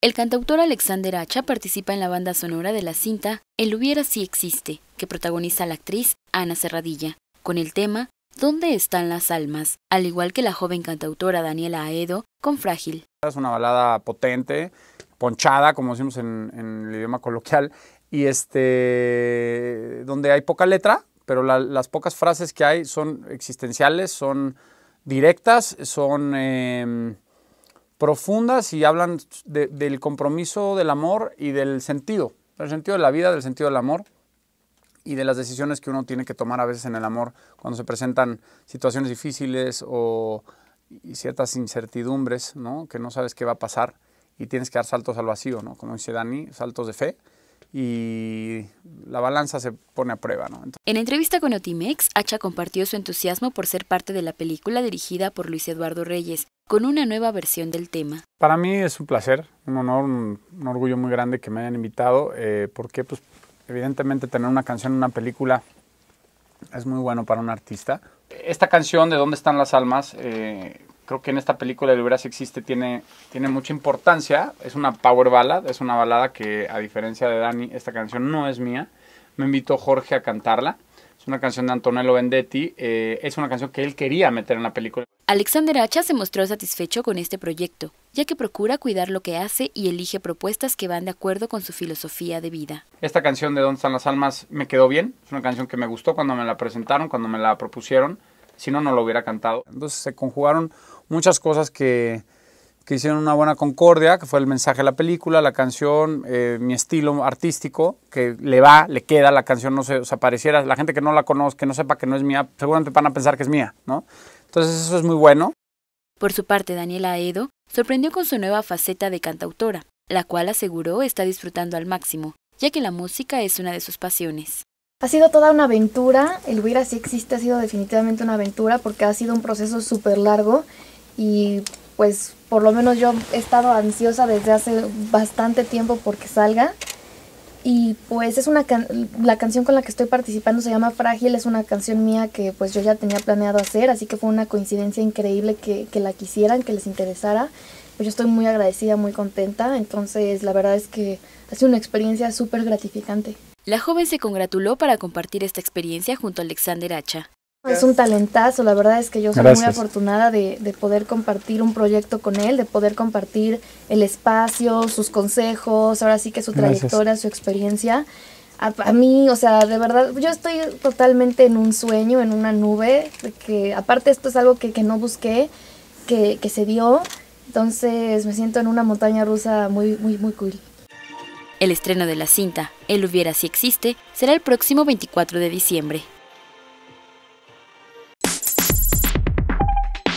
El cantautor Alexander Hacha participa en la banda sonora de la cinta El hubiera si existe, que protagoniza la actriz Ana Serradilla, con el tema ¿Dónde están las almas?, al igual que la joven cantautora Daniela Aedo con Frágil. Es una balada potente, ponchada, como decimos en, el idioma coloquial, y este, donde hay poca letra, pero las pocas frases que hay son existenciales, son directas, son... Em, profundas y hablan del compromiso del amor y del sentido, del sentido de la vida, del sentido del amor y de las decisiones que uno tiene que tomar a veces en el amor cuando se presentan situaciones difíciles o ciertas incertidumbres, ¿no? Que no sabes qué va a pasar y tienes que dar saltos al vacío, ¿no? Como dice Dani, saltos de fe y la balanza se pone a prueba. en entrevista con Otimex, Hacha compartió su entusiasmo por ser parte de la película dirigida por Luis Eduardo Reyes, con una nueva versión del tema. Para mí es un placer, un honor, un, orgullo muy grande que me hayan invitado, eh, porque pues, evidentemente tener una canción en una película es muy bueno para un artista. Esta canción de Dónde están las almas, eh, creo que en esta película de Liberas existe tiene, tiene mucha importancia. Es una power ballad, es una balada que a diferencia de Dani, esta canción no es mía. Me invitó Jorge a cantarla una canción de Antonello Vendetti, eh, es una canción que él quería meter en la película. Alexander Hacha se mostró satisfecho con este proyecto, ya que procura cuidar lo que hace y elige propuestas que van de acuerdo con su filosofía de vida. Esta canción de Dónde están las almas me quedó bien, es una canción que me gustó cuando me la presentaron, cuando me la propusieron, si no, no lo hubiera cantado. Entonces se conjugaron muchas cosas que, que hicieron una buena concordia, que fue el mensaje de la película, la canción, eh, mi estilo artístico, que le va, le queda, la canción no se, desapareciera, la gente que no la conozca, que no sepa que no es mía, seguramente van a pensar que es mía, ¿no? Entonces eso es muy bueno. Por su parte, Daniela Edo sorprendió con su nueva faceta de cantautora, la cual aseguró está disfrutando al máximo, ya que la música es una de sus pasiones. Ha sido toda una aventura, el huir así existe ha sido definitivamente una aventura porque ha sido un proceso súper largo y pues por lo menos yo he estado ansiosa desde hace bastante tiempo porque salga. Y pues es una la canción con la que estoy participando se llama Frágil, es una canción mía que pues yo ya tenía planeado hacer, así que fue una coincidencia increíble que, que la quisieran, que les interesara. Pues yo estoy muy agradecida, muy contenta, entonces la verdad es que ha sido una experiencia súper gratificante. La joven se congratuló para compartir esta experiencia junto a Alexander Hacha. Es un talentazo, la verdad es que yo soy muy afortunada de, poder compartir un proyecto con él, de poder compartir el espacio, sus consejos, ahora sí que su trayectoria, su experiencia. A, mí, o sea, de verdad, yo estoy totalmente en un sueño, en una nube, que aparte esto es algo que, no busqué, que, que se dio, entonces me siento en una montaña rusa muy, muy, muy cool. El estreno de la cinta, El hubiera si existe, será el próximo 24 de diciembre.